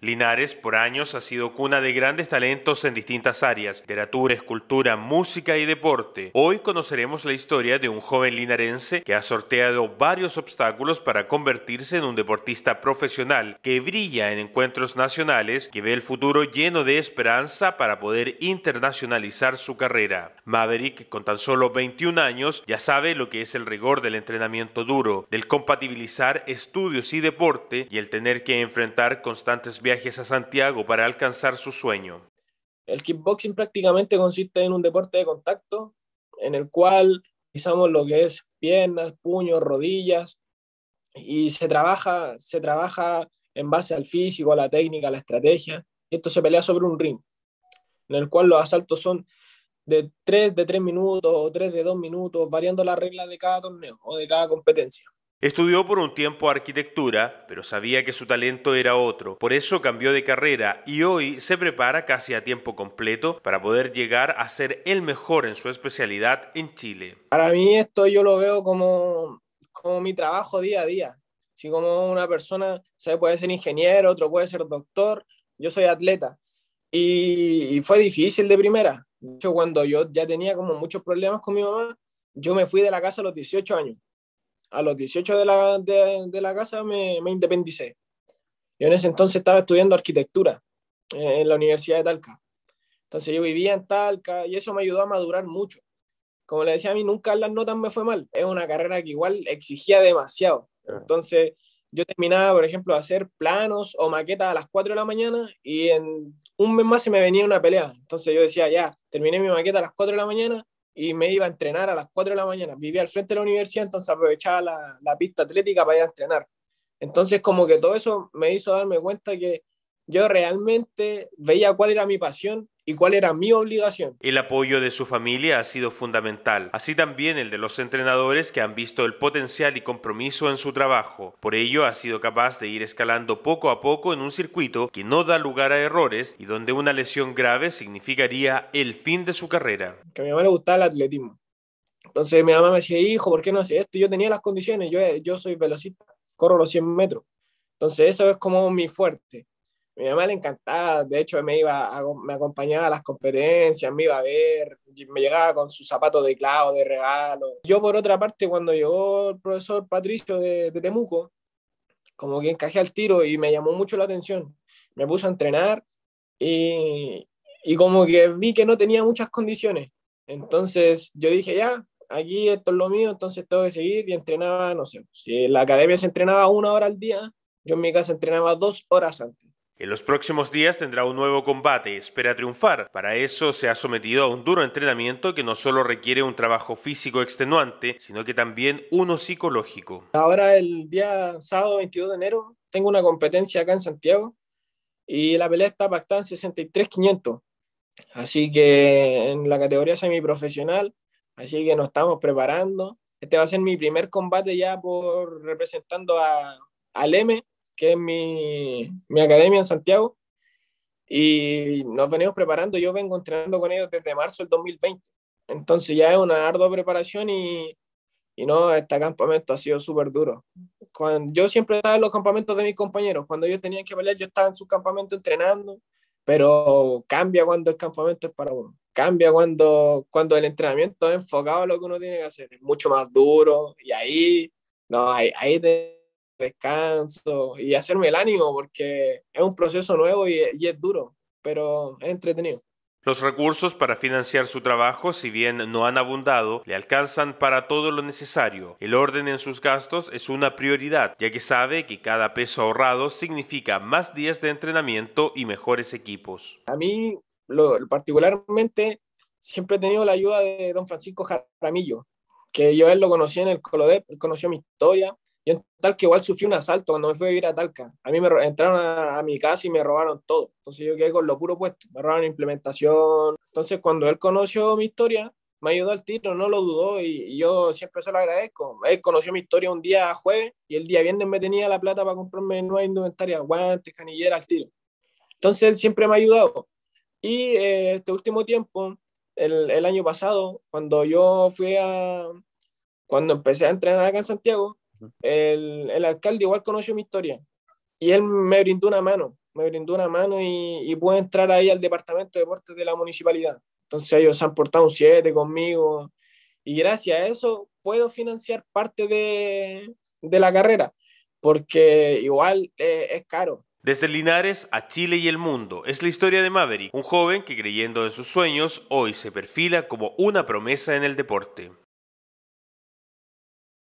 Linares por años ha sido cuna de grandes talentos en distintas áreas, literatura, escultura, música y deporte. Hoy conoceremos la historia de un joven linarense que ha sorteado varios obstáculos para convertirse en un deportista profesional que brilla en encuentros nacionales, que ve el futuro lleno de esperanza para poder internacionalizar su carrera. Maverick, con tan solo 21 años, ya sabe lo que es el rigor del entrenamiento duro, del compatibilizar estudios y deporte y el tener que enfrentar constantes viajes a Santiago para alcanzar su sueño. El kickboxing prácticamente consiste en un deporte de contacto en el cual usamos lo que es piernas, puños, rodillas y se trabaja, se trabaja en base al físico, a la técnica, a la estrategia. Esto se pelea sobre un ring, en el cual los asaltos son de 3 de 3 minutos o 3 de 2 minutos, variando las reglas de cada torneo o de cada competencia. Estudió por un tiempo arquitectura, pero sabía que su talento era otro, por eso cambió de carrera y hoy se prepara casi a tiempo completo para poder llegar a ser el mejor en su especialidad en Chile. Para mí esto yo lo veo como, como mi trabajo día a día. Si como una persona se puede ser ingeniero, otro puede ser doctor, yo soy atleta. Y, fue difícil de primera. De hecho, cuando yo ya tenía como muchos problemas con mi mamá, yo me fui de la casa a los 18 años a los 18 de la, de, la casa me, me, independicé. Yo en ese entonces estaba estudiando arquitectura en, la Universidad de Talca. Entonces yo vivía en Talca y eso me ayudó a madurar mucho. Como le decía a mí, nunca las notas me fue mal. Es una carrera que igual exigía demasiado. Entonces yo terminaba, por ejemplo, hacer planos o maquetas a las 4 de la mañana y en un mes más se me venía una pelea. Entonces yo decía, ya, terminé mi maqueta a las 4 de la mañana, y me iba a entrenar a las 4 de la mañana. Vivía al frente de la universidad, entonces aprovechaba la, la pista atlética para ir a entrenar. Entonces como que todo eso me hizo darme cuenta que yo realmente veía cuál era mi pasión y cuál era mi obligación. El apoyo de su familia ha sido fundamental, así también el de los entrenadores que han visto el potencial y compromiso en su trabajo. Por ello ha sido capaz de ir escalando poco a poco en un circuito que no da lugar a errores y donde una lesión grave significaría el fin de su carrera. Que a mi mamá le gustaba el atletismo. Entonces mi mamá me decía, hijo, ¿por qué no haces esto? Yo tenía las condiciones, yo, yo soy velocista, corro los 100 metros. Entonces eso es como mi fuerte mi mamá le encantaba, de hecho me iba me acompañaba a las competencias, me iba a ver, me llegaba con sus zapatos de clavo, de regalo. Yo por otra parte, cuando llegó el profesor Patricio de, Temuco, como que encajé al tiro y me llamó mucho la atención. Me puso a entrenar y, y como que vi que no tenía muchas condiciones. Entonces yo dije, ya, aquí esto es lo mío, entonces tengo que seguir y entrenaba, no sé, si en la academia se entrenaba una hora al día, yo en mi casa entrenaba dos horas antes. En los próximos días tendrá un nuevo combate, espera triunfar. Para eso se ha sometido a un duro entrenamiento que no solo requiere un trabajo físico extenuante, sino que también uno psicológico. Ahora el día sábado 22 de enero tengo una competencia acá en Santiago y la pelea está pactada en 63-500. Así que en la categoría semiprofesional, así que nos estamos preparando. Este va a ser mi primer combate ya por representando a, al M que es mi, mi academia en Santiago, y nos venimos preparando. Yo vengo entrenando con ellos desde marzo del 2020. Entonces ya es una ardua preparación y, y no, este campamento ha sido súper duro. Cuando, yo siempre estaba en los campamentos de mis compañeros. Cuando ellos tenían que pelear, yo estaba en su campamento entrenando, pero cambia cuando el campamento es para uno. Cambia cuando, cuando el entrenamiento es enfocado a lo que uno tiene que hacer. Es mucho más duro y ahí, no, ahí, ahí descanso y hacerme el ánimo porque es un proceso nuevo y, es duro, pero es entretenido. Los recursos para financiar su trabajo, si bien no han abundado, le alcanzan para todo lo necesario. El orden en sus gastos es una prioridad, ya que sabe que cada peso ahorrado significa más días de entrenamiento y mejores equipos. A mí, particularmente, siempre he tenido la ayuda de don Francisco Jaramillo, que yo él lo conocí en el Colodep, él conoció mi historia yo en Talca igual sufrí un asalto cuando me fui a vivir a Talca. A mí me entraron a, mi casa y me robaron todo. Entonces yo quedé con lo puro puesto. Me robaron implementación. Entonces cuando él conoció mi historia, me ayudó al tiro, no lo dudó y, yo siempre se lo agradezco. Él conoció mi historia un día jueves y el día viernes me tenía la plata para comprarme nueva indumentaria, guantes, canillera al tiro. Entonces él siempre me ha ayudado. Y eh, este último tiempo, el, el, año pasado, cuando yo fui a, cuando empecé a entrenar acá en Santiago, el, alcalde igual conoció mi historia y él me brindó una mano, me brindó una mano y, y pude entrar ahí al departamento de deportes de la municipalidad. Entonces ellos han portado un 7 conmigo y gracias a eso puedo financiar parte de, la carrera, porque igual eh, es caro, desde Linares a Chile y el mundo es la historia de Maverick, un joven que creyendo en sus sueños hoy se perfila como una promesa en el deporte.